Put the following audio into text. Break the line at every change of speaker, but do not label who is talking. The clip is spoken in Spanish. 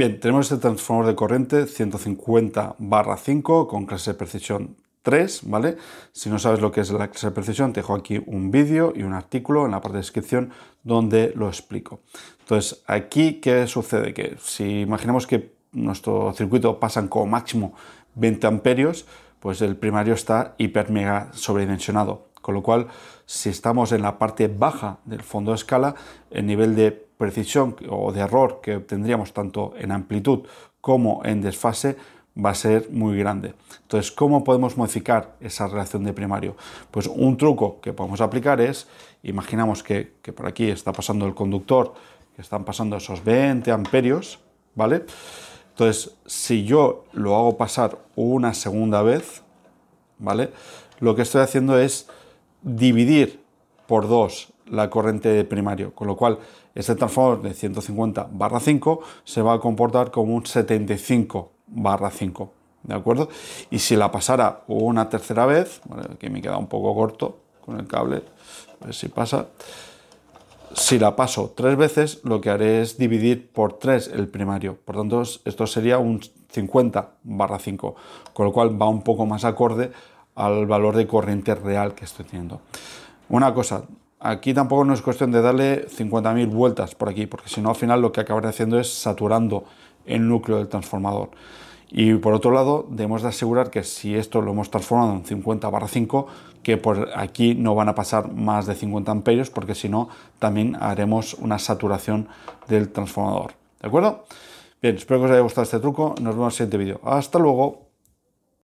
Bien, tenemos este transformador de corriente 150 barra 5 con clase de precisión 3, ¿vale? Si no sabes lo que es la clase de precisión, te dejo aquí un vídeo y un artículo en la parte de descripción donde lo explico. Entonces, aquí, ¿qué sucede? Que si imaginamos que nuestro circuito pasan como máximo 20 amperios, pues el primario está hiper mega sobredimensionado. Con lo cual, si estamos en la parte baja del fondo de escala, el nivel de precisión o de error que obtendríamos tanto en amplitud como en desfase va a ser muy grande. Entonces, ¿cómo podemos modificar esa relación de primario? Pues un truco que podemos aplicar es, imaginamos que, que por aquí está pasando el conductor, que están pasando esos 20 amperios, ¿vale? Entonces, si yo lo hago pasar una segunda vez, ¿vale? Lo que estoy haciendo es dividir por dos la corriente de primario, con lo cual este transformador de 150 barra 5 se va a comportar como un 75 barra 5, ¿de acuerdo? Y si la pasara una tercera vez, que me queda un poco corto con el cable, a ver si pasa, si la paso tres veces, lo que haré es dividir por tres el primario. Por tanto, esto sería un 50 barra 5, con lo cual va un poco más acorde al valor de corriente real que estoy teniendo. Una cosa, aquí tampoco no es cuestión de darle 50.000 vueltas por aquí, porque si no al final lo que acabaré haciendo es saturando el núcleo del transformador. Y por otro lado, debemos de asegurar que si esto lo hemos transformado en 50 barra 5, que por aquí no van a pasar más de 50 amperios, porque si no, también haremos una saturación del transformador. ¿De acuerdo? Bien, espero que os haya gustado este truco. Nos vemos en el siguiente vídeo. Hasta luego.